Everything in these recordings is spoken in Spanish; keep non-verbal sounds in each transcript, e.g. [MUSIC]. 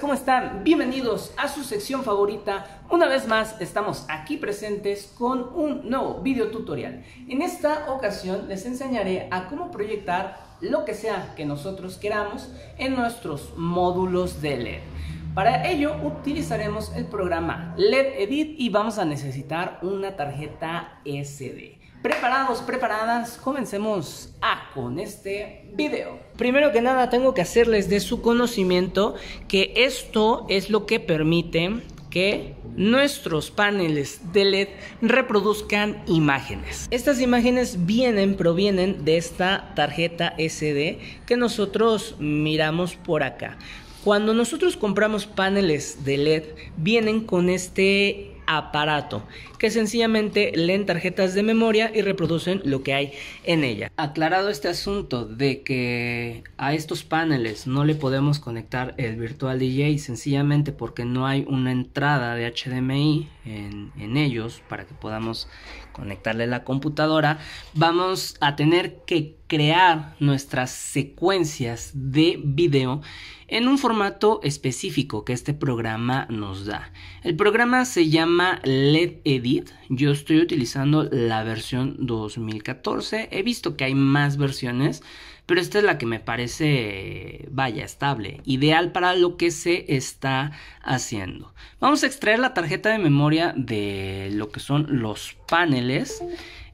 ¿cómo están? Bienvenidos a su sección favorita. Una vez más estamos aquí presentes con un nuevo video tutorial. En esta ocasión les enseñaré a cómo proyectar lo que sea que nosotros queramos en nuestros módulos de LED. Para ello utilizaremos el programa LED Edit y vamos a necesitar una tarjeta SD. Preparados, preparadas, comencemos a con este video. Primero que nada tengo que hacerles de su conocimiento que esto es lo que permite que nuestros paneles de LED reproduzcan imágenes. Estas imágenes vienen, provienen de esta tarjeta SD que nosotros miramos por acá. Cuando nosotros compramos paneles de LED, vienen con este aparato, que sencillamente leen tarjetas de memoria y reproducen lo que hay en ella. Aclarado este asunto de que a estos paneles no le podemos conectar el virtual DJ sencillamente porque no hay una entrada de HDMI en, en ellos para que podamos conectarle la computadora, vamos a tener que crear nuestras secuencias de video en un formato específico que este programa nos da. El programa se llama LED Edit. Yo estoy utilizando la versión 2014. He visto que hay más versiones, pero esta es la que me parece, vaya, estable, ideal para lo que se está haciendo. Vamos a extraer la tarjeta de memoria de lo que son los paneles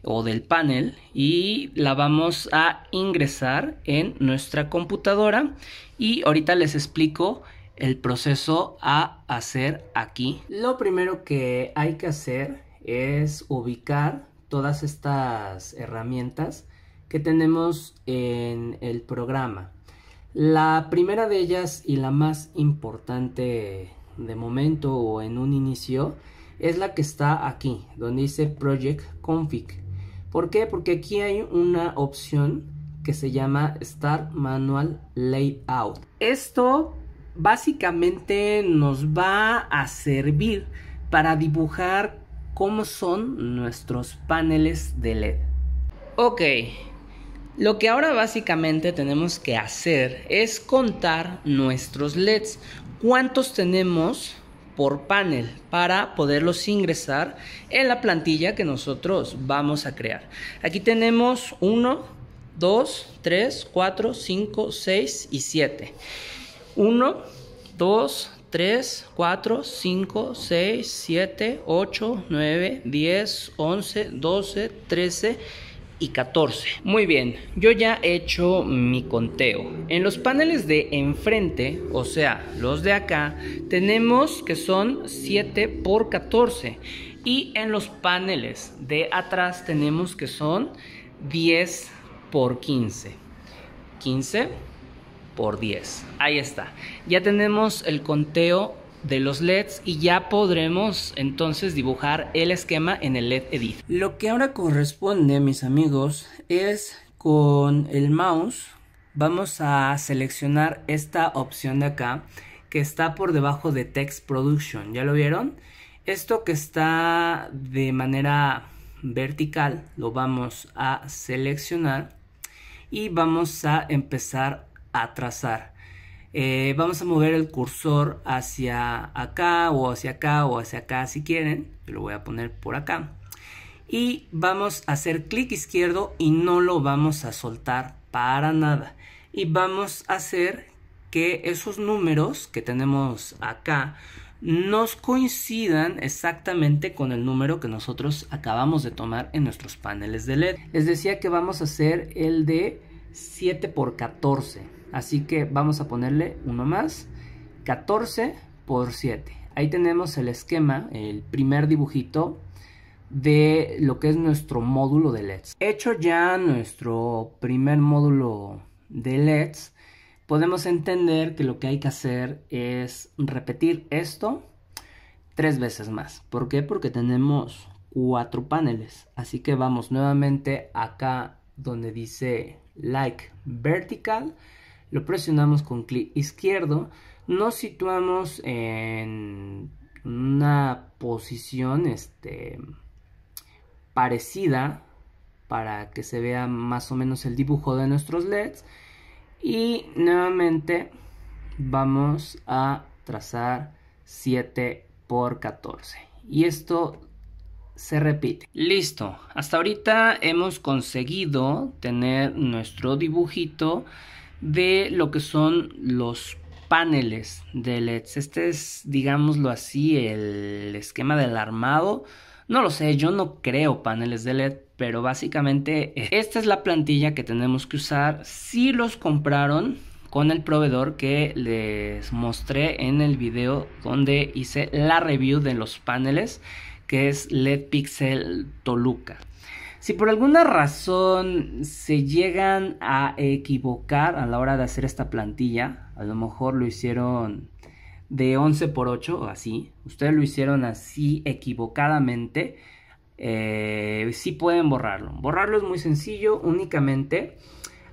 o del panel y la vamos a ingresar en nuestra computadora y ahorita les explico el proceso a hacer aquí. Lo primero que hay que hacer es ubicar todas estas herramientas que tenemos en el programa. La primera de ellas y la más importante de momento o en un inicio es la que está aquí, donde dice Project Config. ¿Por qué? Porque aquí hay una opción que se llama Start Manual Layout. Esto básicamente nos va a servir para dibujar cómo son nuestros paneles de LED. Ok, lo que ahora básicamente tenemos que hacer es contar nuestros LEDs. ¿Cuántos tenemos panel para poderlos ingresar en la plantilla que nosotros vamos a crear. Aquí tenemos 1, 2, 3, 4, 5, 6 y 7. 1, 2, 3, 4, 5, 6, 7, 8, 9, 10, 11, 12, 13 14. Muy bien, yo ya he hecho mi conteo. En los paneles de enfrente, o sea, los de acá, tenemos que son 7 por 14. Y en los paneles de atrás tenemos que son 10 por 15. 15 por 10. Ahí está. Ya tenemos el conteo de los LEDs y ya podremos entonces dibujar el esquema en el LED Edit. Lo que ahora corresponde, mis amigos, es con el mouse vamos a seleccionar esta opción de acá que está por debajo de Text Production. ¿Ya lo vieron? Esto que está de manera vertical lo vamos a seleccionar y vamos a empezar a trazar. Eh, vamos a mover el cursor hacia acá o hacia acá o hacia acá si quieren. Yo lo voy a poner por acá. Y vamos a hacer clic izquierdo y no lo vamos a soltar para nada. Y vamos a hacer que esos números que tenemos acá nos coincidan exactamente con el número que nosotros acabamos de tomar en nuestros paneles de LED. Les decía que vamos a hacer el de 7 por 14 Así que vamos a ponerle uno más, 14 por 7. Ahí tenemos el esquema, el primer dibujito de lo que es nuestro módulo de LEDs. Hecho ya nuestro primer módulo de LEDs, podemos entender que lo que hay que hacer es repetir esto tres veces más. ¿Por qué? Porque tenemos cuatro paneles. Así que vamos nuevamente acá donde dice like vertical lo presionamos con clic izquierdo, nos situamos en una posición este, parecida para que se vea más o menos el dibujo de nuestros LEDs y nuevamente vamos a trazar 7 por 14 y esto se repite. Listo, hasta ahorita hemos conseguido tener nuestro dibujito de lo que son los paneles de LEDs. Este es, digámoslo así, el esquema del armado. No lo sé, yo no creo paneles de LED, pero básicamente eh, esta es la plantilla que tenemos que usar si los compraron con el proveedor que les mostré en el video donde hice la review de los paneles que es LED Pixel Toluca. Si por alguna razón se llegan a equivocar a la hora de hacer esta plantilla, a lo mejor lo hicieron de 11 por 8 o así, ustedes lo hicieron así equivocadamente, Si eh, sí pueden borrarlo. Borrarlo es muy sencillo, únicamente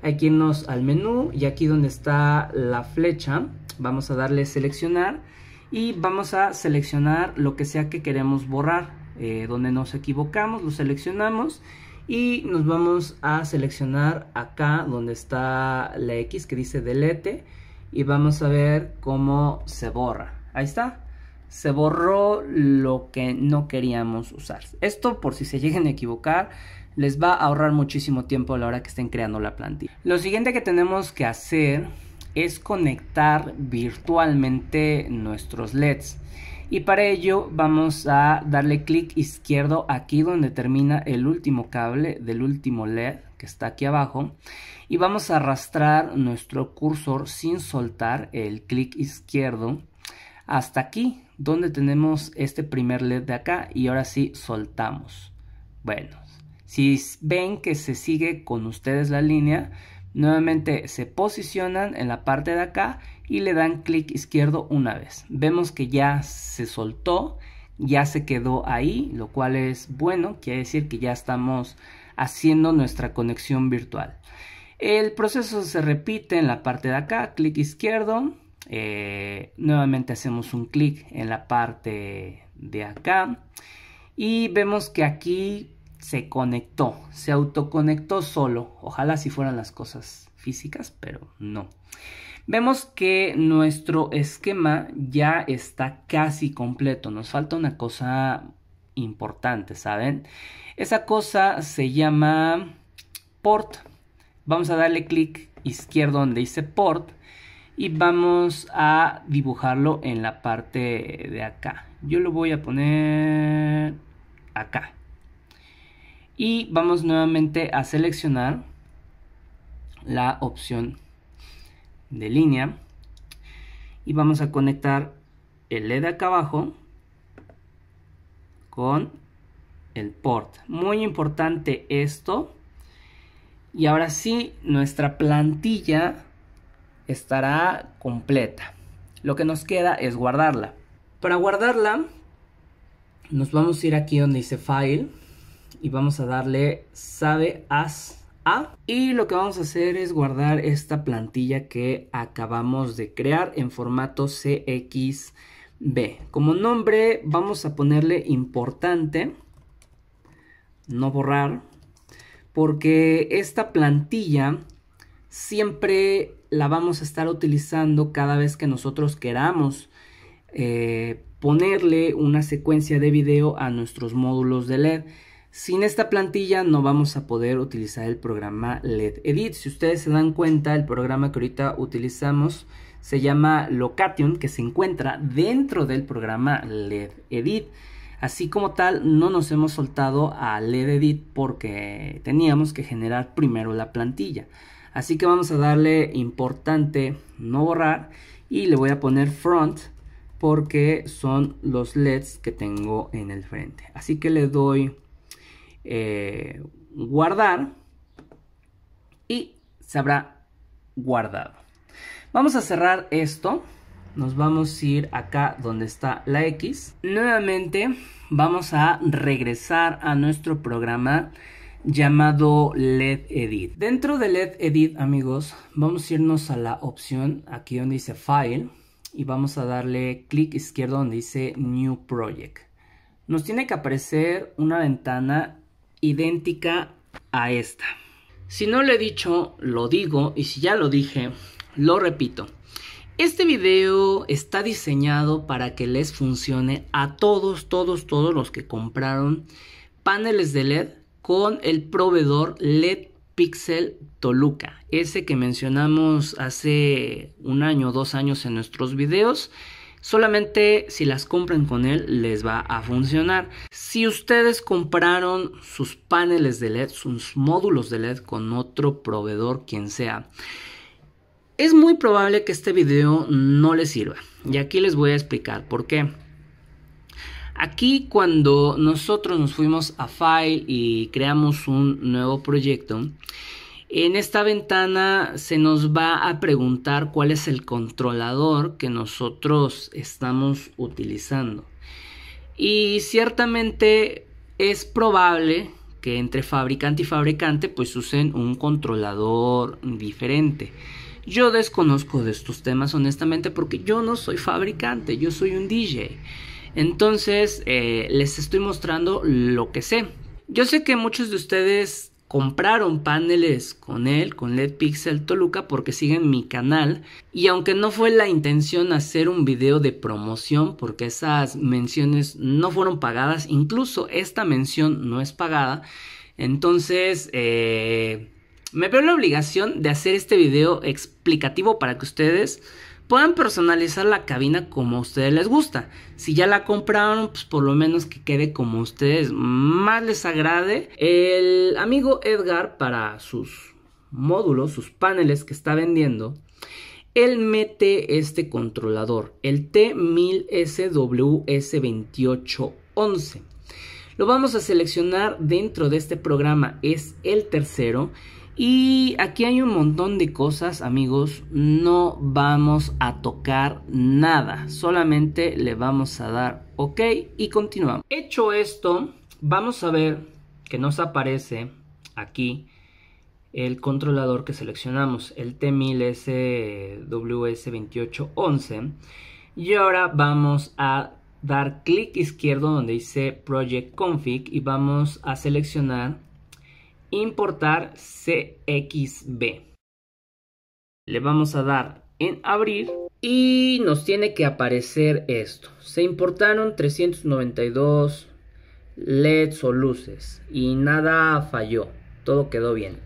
hay que irnos al menú y aquí donde está la flecha vamos a darle seleccionar y vamos a seleccionar lo que sea que queremos borrar eh, donde nos equivocamos, lo seleccionamos y nos vamos a seleccionar acá donde está la X que dice delete y vamos a ver cómo se borra. Ahí está. Se borró lo que no queríamos usar. Esto por si se lleguen a equivocar les va a ahorrar muchísimo tiempo a la hora que estén creando la plantilla. Lo siguiente que tenemos que hacer es conectar virtualmente nuestros LEDs y para ello vamos a darle clic izquierdo aquí donde termina el último cable del último LED que está aquí abajo y vamos a arrastrar nuestro cursor sin soltar el clic izquierdo hasta aquí donde tenemos este primer LED de acá y ahora sí soltamos. Bueno, si ven que se sigue con ustedes la línea, nuevamente se posicionan en la parte de acá y le dan clic izquierdo una vez. Vemos que ya se soltó, ya se quedó ahí, lo cual es bueno, quiere decir que ya estamos haciendo nuestra conexión virtual. El proceso se repite en la parte de acá, clic izquierdo, eh, nuevamente hacemos un clic en la parte de acá y vemos que aquí se conectó, se autoconectó solo. Ojalá si fueran las cosas físicas, pero no. Vemos que nuestro esquema ya está casi completo. Nos falta una cosa importante, ¿saben? Esa cosa se llama port. Vamos a darle clic izquierdo donde dice port y vamos a dibujarlo en la parte de acá. Yo lo voy a poner acá. Y vamos nuevamente a seleccionar la opción de línea y vamos a conectar el LED acá abajo con el port. Muy importante esto. Y ahora sí, nuestra plantilla estará completa. Lo que nos queda es guardarla. Para guardarla, nos vamos a ir aquí donde dice File y vamos a darle Save As y lo que vamos a hacer es guardar esta plantilla que acabamos de crear en formato CXB. Como nombre vamos a ponerle importante, no borrar, porque esta plantilla siempre la vamos a estar utilizando cada vez que nosotros queramos eh, ponerle una secuencia de video a nuestros módulos de LED. Sin esta plantilla no vamos a poder utilizar el programa LED Edit. Si ustedes se dan cuenta, el programa que ahorita utilizamos se llama Location, que se encuentra dentro del programa LED Edit. Así como tal, no nos hemos soltado a LED Edit porque teníamos que generar primero la plantilla. Así que vamos a darle importante no borrar y le voy a poner front porque son los LEDs que tengo en el frente. Así que le doy eh, guardar y se habrá guardado. Vamos a cerrar esto. Nos vamos a ir acá donde está la X. Nuevamente vamos a regresar a nuestro programa llamado LED Edit. Dentro de LED Edit, amigos, vamos a irnos a la opción aquí donde dice File y vamos a darle clic izquierdo donde dice New Project. Nos tiene que aparecer una ventana idéntica a esta. Si no lo he dicho, lo digo y si ya lo dije, lo repito. Este video está diseñado para que les funcione a todos, todos, todos los que compraron paneles de LED con el proveedor LED Pixel Toluca, ese que mencionamos hace un año o dos años en nuestros videos. Solamente si las compran con él les va a funcionar. Si ustedes compraron sus paneles de LED, sus módulos de LED con otro proveedor, quien sea, es muy probable que este video no les sirva. Y aquí les voy a explicar por qué. Aquí cuando nosotros nos fuimos a File y creamos un nuevo proyecto, en esta ventana se nos va a preguntar cuál es el controlador que nosotros estamos utilizando. Y ciertamente es probable que entre fabricante y fabricante pues usen un controlador diferente. Yo desconozco de estos temas honestamente porque yo no soy fabricante, yo soy un DJ. Entonces eh, les estoy mostrando lo que sé. Yo sé que muchos de ustedes compraron paneles con él, con LED Pixel Toluca, porque siguen mi canal. Y aunque no fue la intención hacer un video de promoción, porque esas menciones no fueron pagadas, incluso esta mención no es pagada, entonces eh, me veo la obligación de hacer este video explicativo para que ustedes Pueden personalizar la cabina como a ustedes les gusta. Si ya la compraron, pues por lo menos que quede como a ustedes más les agrade. El amigo Edgar para sus módulos, sus paneles que está vendiendo, él mete este controlador, el T1000SWS2811. Lo vamos a seleccionar dentro de este programa, es el tercero y aquí hay un montón de cosas, amigos. No vamos a tocar nada. Solamente le vamos a dar OK y continuamos. Hecho esto, vamos a ver que nos aparece aquí el controlador que seleccionamos, el T1000SWS2811. Y ahora vamos a dar clic izquierdo donde dice Project Config y vamos a seleccionar importar CXB. Le vamos a dar en abrir y nos tiene que aparecer esto. Se importaron 392 LEDs o luces y nada falló, todo quedó bien.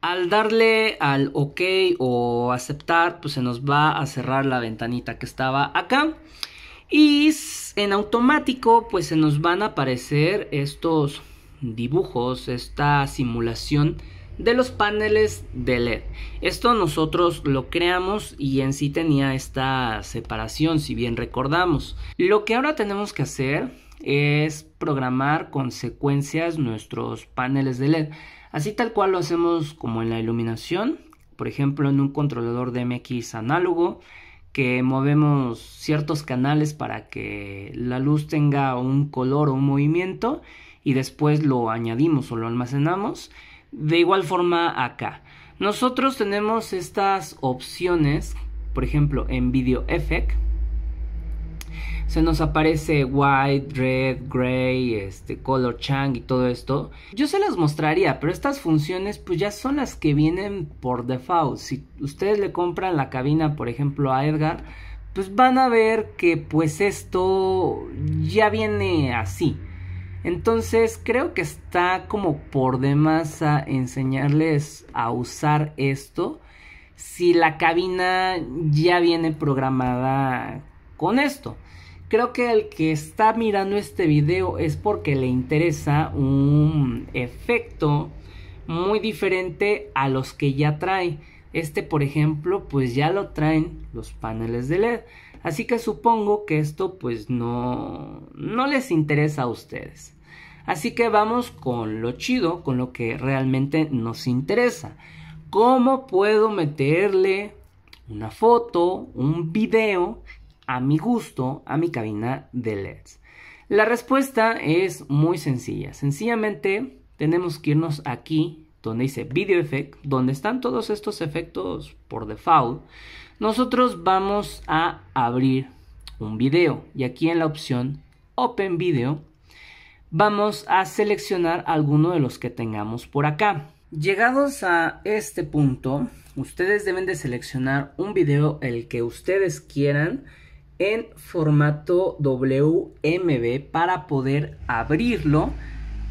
Al darle al OK o aceptar, pues se nos va a cerrar la ventanita que estaba acá. Y en automático, pues se nos van a aparecer estos dibujos, esta simulación de los paneles de LED. Esto nosotros lo creamos y en sí tenía esta separación, si bien recordamos. Lo que ahora tenemos que hacer es programar con secuencias nuestros paneles de LED. Así tal cual lo hacemos como en la iluminación, por ejemplo en un controlador de MX análogo, que movemos ciertos canales para que la luz tenga un color o un movimiento y después lo añadimos o lo almacenamos. De igual forma acá. Nosotros tenemos estas opciones, por ejemplo, en Video Effect se nos aparece white, red, gray, este color chang y todo esto. Yo se las mostraría, pero estas funciones pues ya son las que vienen por default. Si ustedes le compran la cabina, por ejemplo, a Edgar, pues van a ver que pues esto ya viene así. Entonces creo que está como por demás a enseñarles a usar esto si la cabina ya viene programada con esto. Creo que el que está mirando este video es porque le interesa un efecto muy diferente a los que ya trae. Este, por ejemplo, pues ya lo traen los paneles de LED. Así que supongo que esto pues no, no les interesa a ustedes. Así que vamos con lo chido, con lo que realmente nos interesa. ¿Cómo puedo meterle una foto, un video a mi gusto, a mi cabina de LEDs? La respuesta es muy sencilla. Sencillamente tenemos que irnos aquí donde dice Video Effect, donde están todos estos efectos por default, nosotros vamos a abrir un video y aquí en la opción Open Video vamos a seleccionar alguno de los que tengamos por acá. Llegados a este punto, ustedes deben de seleccionar un video el que ustedes quieran en formato WMB para poder abrirlo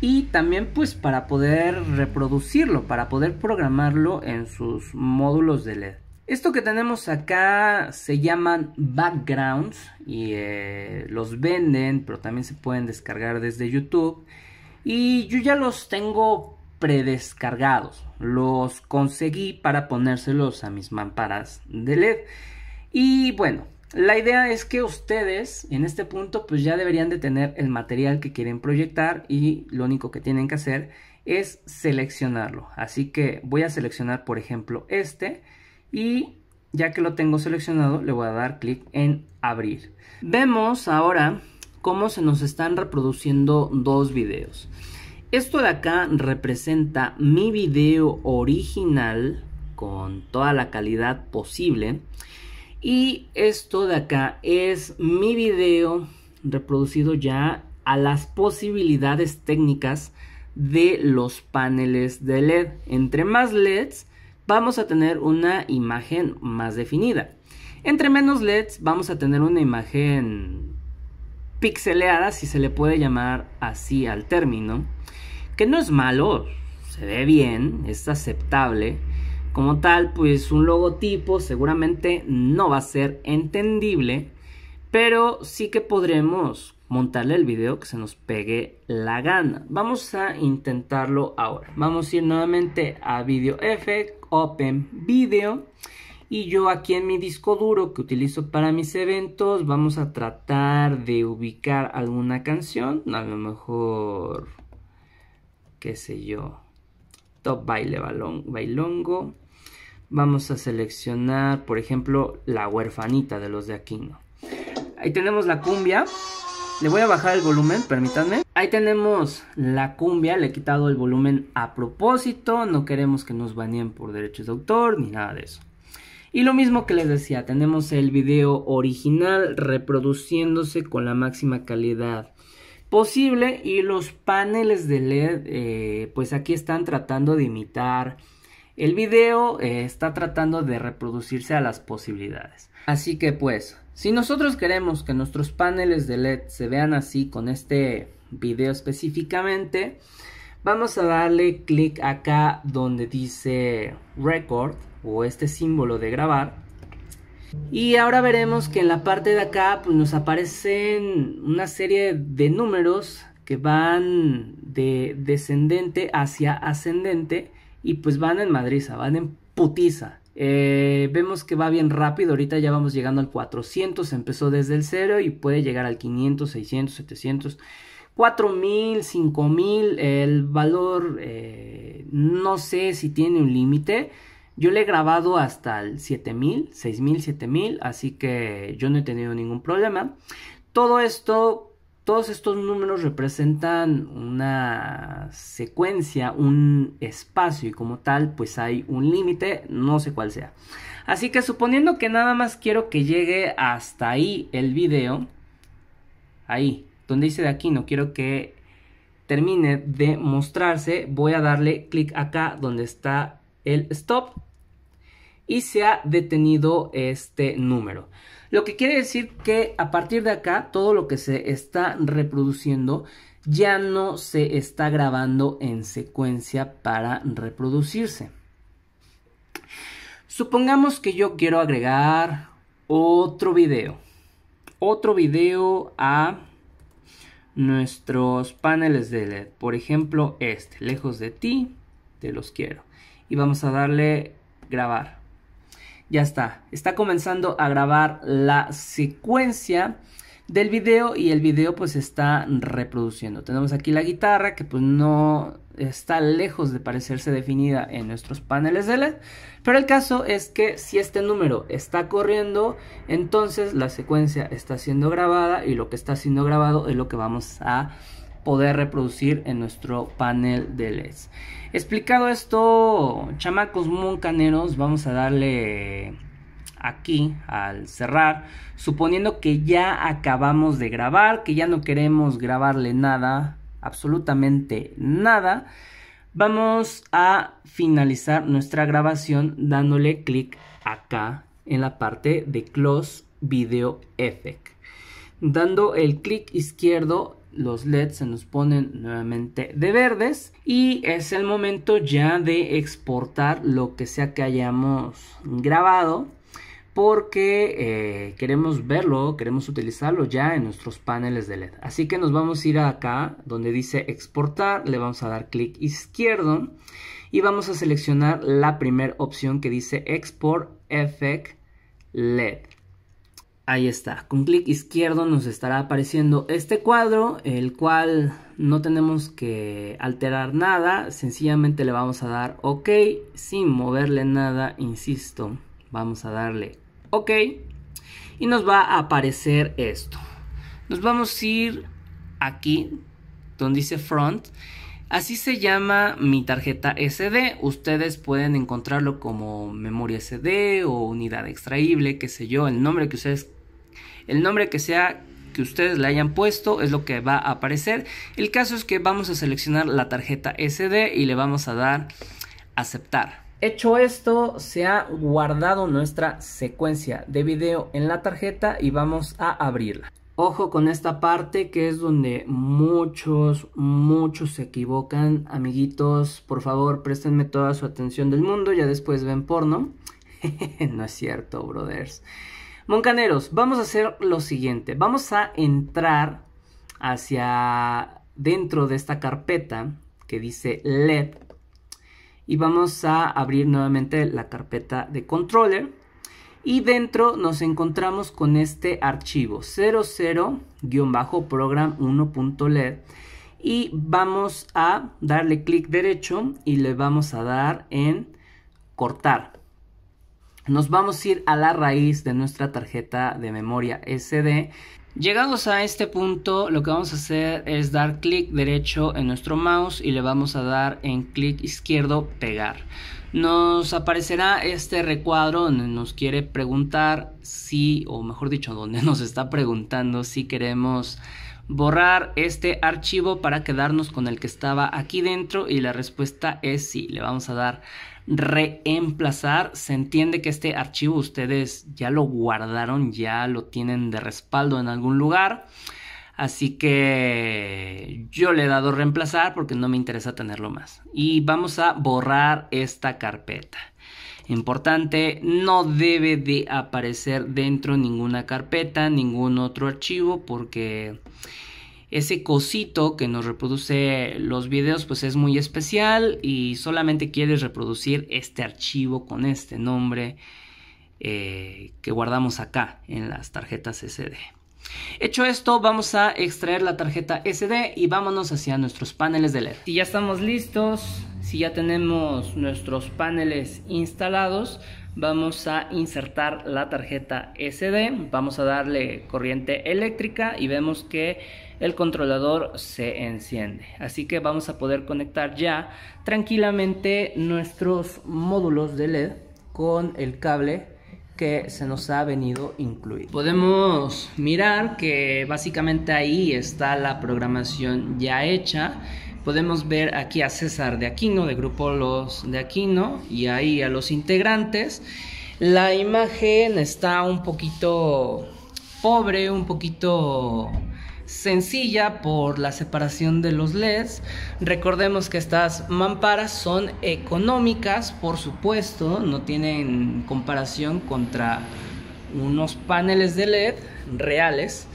y también pues para poder reproducirlo, para poder programarlo en sus módulos de LED. Esto que tenemos acá se llaman backgrounds y eh, los venden, pero también se pueden descargar desde YouTube. Y yo ya los tengo predescargados. Los conseguí para ponérselos a mis mamparas de LED. Y bueno, la idea es que ustedes en este punto pues ya deberían de tener el material que quieren proyectar y lo único que tienen que hacer es seleccionarlo. Así que voy a seleccionar por ejemplo este y ya que lo tengo seleccionado le voy a dar clic en abrir. Vemos ahora cómo se nos están reproduciendo dos videos. Esto de acá representa mi video original con toda la calidad posible. Y esto de acá es mi video reproducido ya a las posibilidades técnicas de los paneles de LED. Entre más LEDs, vamos a tener una imagen más definida. Entre menos LEDs vamos a tener una imagen pixeleada, si se le puede llamar así al término, que no es malo, se ve bien, es aceptable. Como tal, pues un logotipo seguramente no va a ser entendible pero sí que podremos montarle el video que se nos pegue la gana. Vamos a intentarlo ahora. Vamos a ir nuevamente a Video Effect, Open Video. Y yo aquí en mi disco duro que utilizo para mis eventos, vamos a tratar de ubicar alguna canción. A lo mejor, qué sé yo, Top Baile Bailongo. Vamos a seleccionar, por ejemplo, La huerfanita de los de Aquino. Ahí tenemos la cumbia. Le voy a bajar el volumen, permítanme. Ahí tenemos la cumbia, le he quitado el volumen a propósito. No queremos que nos baneen por derechos de autor ni nada de eso. Y lo mismo que les decía, tenemos el video original reproduciéndose con la máxima calidad posible y los paneles de LED eh, pues aquí están tratando de imitar el video, eh, está tratando de reproducirse a las posibilidades. Así que pues si nosotros queremos que nuestros paneles de LED se vean así con este video específicamente, vamos a darle clic acá donde dice record o este símbolo de grabar. Y ahora veremos que en la parte de acá pues, nos aparecen una serie de números que van de descendente hacia ascendente y pues van en madriza, van en putiza. Eh, vemos que va bien rápido, ahorita ya vamos llegando al 400, empezó desde el 0 y puede llegar al 500, 600, 700, 4000, 5000, el valor eh, no sé si tiene un límite. Yo le he grabado hasta el 7000, 6000, 7000, así que yo no he tenido ningún problema. Todo esto todos estos números representan una secuencia, un espacio y como tal pues hay un límite, no sé cuál sea. Así que suponiendo que nada más quiero que llegue hasta ahí el video, ahí, donde dice de aquí, no quiero que termine de mostrarse, voy a darle clic acá donde está el stop y se ha detenido este número. Lo que quiere decir que a partir de acá todo lo que se está reproduciendo ya no se está grabando en secuencia para reproducirse. Supongamos que yo quiero agregar otro video. Otro video a nuestros paneles de LED. Por ejemplo, este, lejos de ti, te los quiero. Y vamos a darle grabar. Ya está, está comenzando a grabar la secuencia del video y el video pues está reproduciendo. Tenemos aquí la guitarra que pues no está lejos de parecerse definida en nuestros paneles de LED, pero el caso es que si este número está corriendo, entonces la secuencia está siendo grabada y lo que está siendo grabado es lo que vamos a poder reproducir en nuestro panel de LEDs. Explicado esto, chamacos moncaneros, vamos a darle aquí al cerrar, suponiendo que ya acabamos de grabar, que ya no queremos grabarle nada, absolutamente nada, vamos a finalizar nuestra grabación dándole clic acá en la parte de Close Video Effect. Dando el clic izquierdo los LEDs se nos ponen nuevamente de verdes y es el momento ya de exportar lo que sea que hayamos grabado porque eh, queremos verlo, queremos utilizarlo ya en nuestros paneles de LED. Así que nos vamos a ir acá donde dice exportar, le vamos a dar clic izquierdo y vamos a seleccionar la primera opción que dice export effect LED. Ahí está, con clic izquierdo nos estará apareciendo este cuadro, el cual no tenemos que alterar nada, sencillamente le vamos a dar OK, sin moverle nada, insisto, vamos a darle OK y nos va a aparecer esto. Nos vamos a ir aquí, donde dice Front, así se llama mi tarjeta SD, ustedes pueden encontrarlo como memoria SD o unidad extraíble, qué sé yo, el nombre que ustedes el nombre que sea que ustedes le hayan puesto es lo que va a aparecer. El caso es que vamos a seleccionar la tarjeta SD y le vamos a dar aceptar. Hecho esto, se ha guardado nuestra secuencia de video en la tarjeta y vamos a abrirla. Ojo con esta parte que es donde muchos, muchos se equivocan. Amiguitos, por favor, préstenme toda su atención del mundo, ya después ven porno. [LAUGHS] no es cierto, brothers. Moncaneros, vamos a hacer lo siguiente. Vamos a entrar hacia dentro de esta carpeta que dice LED. Y vamos a abrir nuevamente la carpeta de controller. Y dentro nos encontramos con este archivo 00-program1.led. Y vamos a darle clic derecho y le vamos a dar en cortar. Nos vamos a ir a la raíz de nuestra tarjeta de memoria SD. Llegados a este punto, lo que vamos a hacer es dar clic derecho en nuestro mouse y le vamos a dar en clic izquierdo pegar. Nos aparecerá este recuadro donde nos quiere preguntar si, o mejor dicho, donde [LAUGHS] nos está preguntando si queremos borrar este archivo para quedarnos con el que estaba aquí dentro y la respuesta es sí, le vamos a dar reemplazar. Se entiende que este archivo ustedes ya lo guardaron, ya lo tienen de respaldo en algún lugar. Así que yo le he dado reemplazar porque no me interesa tenerlo más. Y vamos a borrar esta carpeta importante, no debe de aparecer dentro ninguna carpeta, ningún otro archivo, porque ese cosito que nos reproduce los videos pues es muy especial y solamente quieres reproducir este archivo con este nombre eh, que guardamos acá en las tarjetas SD. Hecho esto, vamos a extraer la tarjeta SD y vámonos hacia nuestros paneles de LED. Y ya estamos listos. Si ya tenemos nuestros paneles instalados, vamos a insertar la tarjeta SD, vamos a darle corriente eléctrica y vemos que el controlador se enciende. Así que vamos a poder conectar ya tranquilamente nuestros módulos de LED con el cable que se nos ha venido incluido. Podemos mirar que básicamente ahí está la programación ya hecha podemos ver aquí a César de Aquino, de Grupo Los de Aquino, y ahí a los integrantes. La imagen está un poquito pobre, un poquito sencilla por la separación de los LEDs. Recordemos que estas mamparas son económicas, por supuesto, no tienen comparación contra unos paneles de LED reales.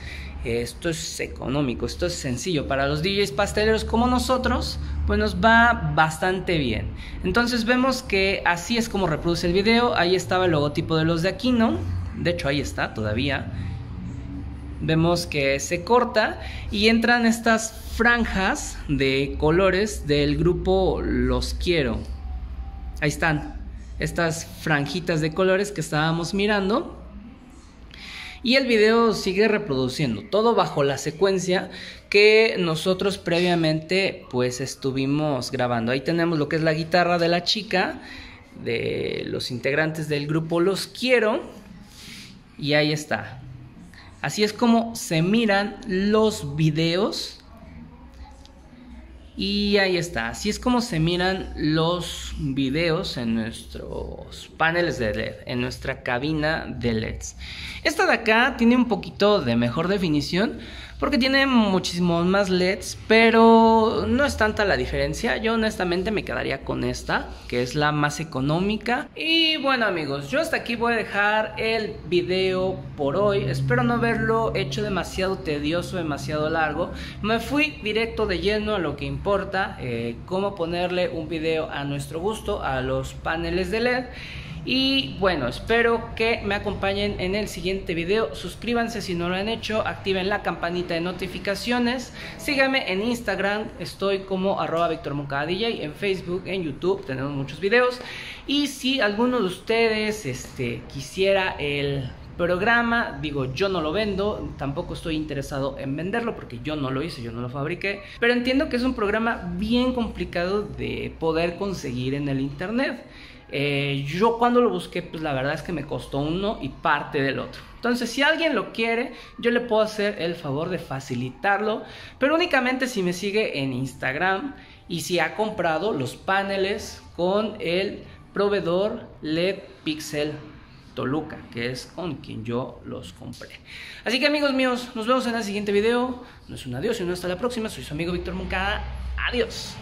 Esto es económico, esto es sencillo. Para los DJs pasteleros como nosotros, pues nos va bastante bien. Entonces vemos que así es como reproduce el video. Ahí estaba el logotipo de los de Aquino. De hecho, ahí está todavía. Vemos que se corta y entran estas franjas de colores del grupo Los Quiero. Ahí están. Estas franjitas de colores que estábamos mirando y el video sigue reproduciendo todo bajo la secuencia que nosotros previamente pues estuvimos grabando. Ahí tenemos lo que es la guitarra de la chica, de los integrantes del grupo Los Quiero y ahí está. Así es como se miran los videos y ahí está, así es como se miran los videos en nuestros paneles de LED, en nuestra cabina de LEDs. Esta de acá tiene un poquito de mejor definición, porque tiene muchísimos más LEDs, pero no es tanta la diferencia. Yo honestamente me quedaría con esta, que es la más económica. Y bueno amigos, yo hasta aquí voy a dejar el video por hoy. Espero no haberlo hecho demasiado tedioso, demasiado largo. Me fui directo de lleno a lo que importa, eh, cómo ponerle un video a nuestro gusto, a los paneles de LED. Y bueno, espero que me acompañen en el siguiente video. Suscríbanse si no lo han hecho, activen la campanita de notificaciones. Síganme en Instagram, estoy como arroba Víctor en Facebook, en YouTube, tenemos muchos videos. Y si alguno de ustedes este, quisiera el programa, digo, yo no lo vendo, tampoco estoy interesado en venderlo porque yo no lo hice, yo no lo fabriqué, pero entiendo que es un programa bien complicado de poder conseguir en el Internet. Eh, yo cuando lo busqué, pues la verdad es que me costó uno y parte del otro. Entonces, si alguien lo quiere, yo le puedo hacer el favor de facilitarlo, pero únicamente si me sigue en Instagram y si ha comprado los paneles con el proveedor LED Pixel Toluca, que es con quien yo los compré. Así que amigos míos, nos vemos en el siguiente video. No es un adiós, sino hasta la próxima. Soy su amigo Víctor Moncada. Adiós.